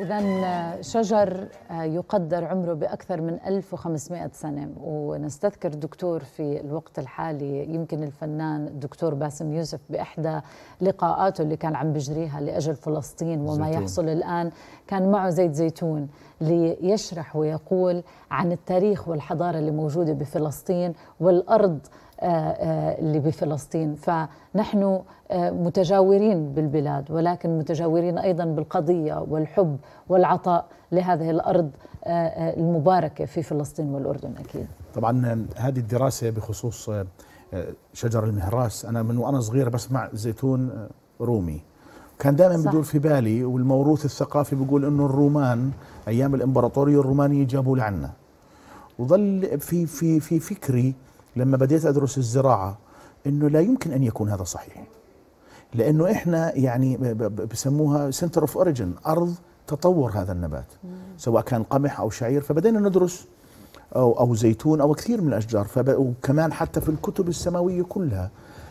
إذا شجر آه، يقدر عمره بأكثر من 1500 سنة ونستذكر دكتور في الوقت الحالي يمكن الفنان الدكتور باسم يوسف بإحدى لقاءاته اللي كان عم بجريها لأجل فلسطين وما زيتون. يحصل الآن كان معه زيت زيتون ليشرح ويقول عن التاريخ والحضارة اللي موجودة بفلسطين والأرض آه، آه، اللي بفلسطين فنحن آه، متجاورين بالبلاد ولكن متجاورين ايضا بالقضيه والحب والعطاء لهذه الارض المباركه في فلسطين والاردن اكيد. طبعا هذه الدراسه بخصوص شجر المهراس انا من وانا صغير بسمع زيتون رومي كان دائما بدور في بالي والموروث الثقافي بيقول انه الرومان ايام الامبراطوريه الرومانيه جابوا لعنا وظل في في في فكري لما بديت أدرس الزراعة أنه لا يمكن أن يكون هذا صحيح لأنه إحنا يعني بسموها سنتر أوف أوريجن أرض تطور هذا النبات سواء كان قمح أو شعير فبدينا ندرس أو, أو زيتون أو كثير من الأشجار وكمان حتى في الكتب السماوية كلها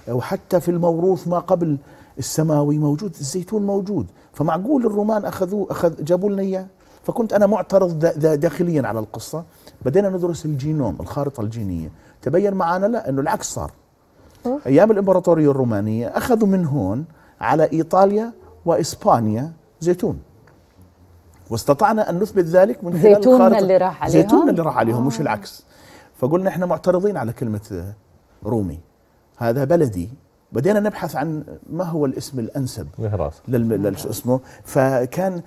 وحتى في الموروث ما قبل السماوي موجود الزيتون موجود فمعقول الرومان أخذوه أخذ جابوا لنا إياه فكنت أنا معترض داخليا على القصة بدينا ندرس الجينوم الخارطة الجينية تبين معنا لا أنه العكس صار أيام الإمبراطورية الرومانية أخذوا من هون على إيطاليا وإسبانيا زيتون واستطعنا أن نثبت ذلك من خلال زيتوننا اللي راح عليهم زيتوننا اللي راح عليهم مش آه. العكس فقلنا احنا معترضين على كلمة رومي هذا بلدي بدينا نبحث عن ما هو الاسم الانسب مهراس اسمه فكان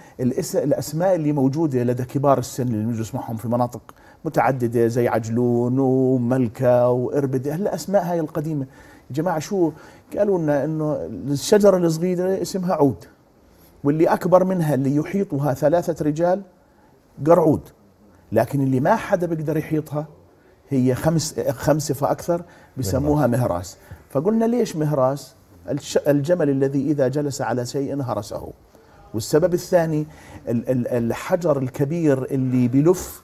الاسماء اللي موجوده لدى كبار السن اللي نجلس معهم في مناطق متعدده زي عجلون وملكه واربده هلا اسماء هاي القديمه يا جماعه شو قالوا لنا انه الشجره الصغيره اسمها عود واللي اكبر منها اللي يحيطها ثلاثه رجال قرعود لكن اللي ما حدا بيقدر يحيطها هي خمس خمسه فاكثر بسموها مهراس فقلنا ليش مهراس الجمل الذي إذا جلس على شيء هرسه والسبب الثاني الحجر الكبير اللي بلف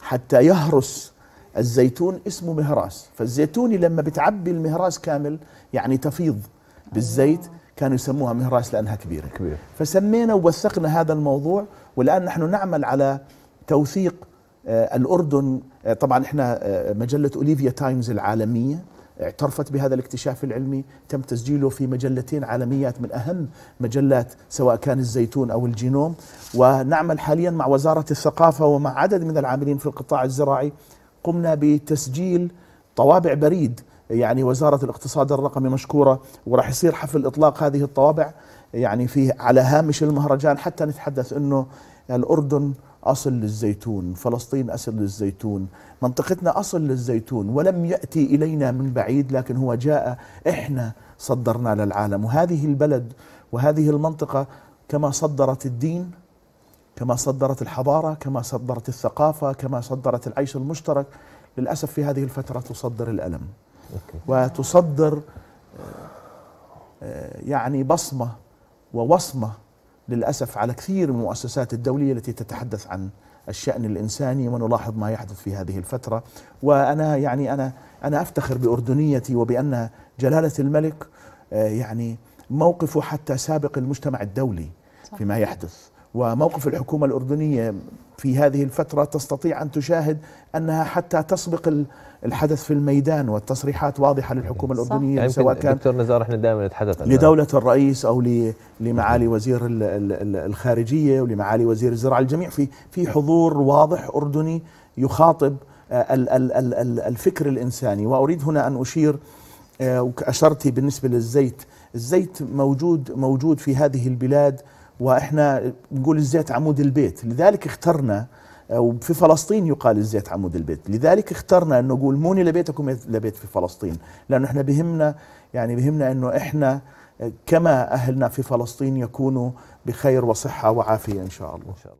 حتى يهرس الزيتون اسمه مهراس فالزيتوني لما بتعبي المهراس كامل يعني تفيض بالزيت كانوا يسموها مهراس لأنها كبيرة كبير. فسمينا ووثقنا هذا الموضوع والآن نحن نعمل على توثيق آه، الأردن آه، طبعا احنا آه، مجلة أوليفيا تايمز العالمية اعترفت بهذا الاكتشاف العلمي تم تسجيله في مجلتين عالميات من أهم مجلات سواء كان الزيتون أو الجينوم ونعمل حاليا مع وزارة الثقافة ومع عدد من العاملين في القطاع الزراعي قمنا بتسجيل طوابع بريد يعني وزارة الاقتصاد الرقمي مشكورة وراح يصير حفل إطلاق هذه الطوابع يعني في على هامش المهرجان حتى نتحدث أنه الأردن أصل للزيتون فلسطين أصل للزيتون منطقتنا أصل للزيتون ولم يأتي إلينا من بعيد لكن هو جاء إحنا صدرنا للعالم وهذه البلد وهذه المنطقة كما صدرت الدين كما صدرت الحضارة كما صدرت الثقافة كما صدرت العيش المشترك للأسف في هذه الفترة تصدر الألم وتصدر آه، يعني بصمة ووصمة للأسف على كثير من المؤسسات الدولية التي تتحدث عن الشأن الإنساني ونلاحظ ما يحدث في هذه الفترة وأنا يعني أنا أنا أفتخر بأردنيتي وبأن جلالة الملك آه، يعني موقفه حتى سابق المجتمع الدولي فيما يحدث وموقف الحكومة الأردنية في هذه الفترة تستطيع أن تشاهد أنها حتى تسبق الحدث في الميدان والتصريحات واضحة للحكومة الأردنية صح. يعني سواء كان دكتور نزار احنا دائما نتحدث لدولة الرئيس أو لمعالي وزير الخارجية ولمعالي وزير الزراعة الجميع في في حضور واضح أردني يخاطب آه، الفكر الإنساني وأريد هنا أن أشير آه، وأشرتي بالنسبة للزيت الزيت موجود موجود في هذه البلاد واحنا نقول الزيت عمود البيت لذلك اخترنا آه، وفي فلسطين يقال الزيت عمود البيت لذلك اخترنا انه نقول موني لبيتكم لبيت في فلسطين لانه احنا بهمنا يعني بهمنا انه احنا آه، كما اهلنا في فلسطين يكونوا بخير وصحه وعافيه ان شاء الله, إن شاء الله.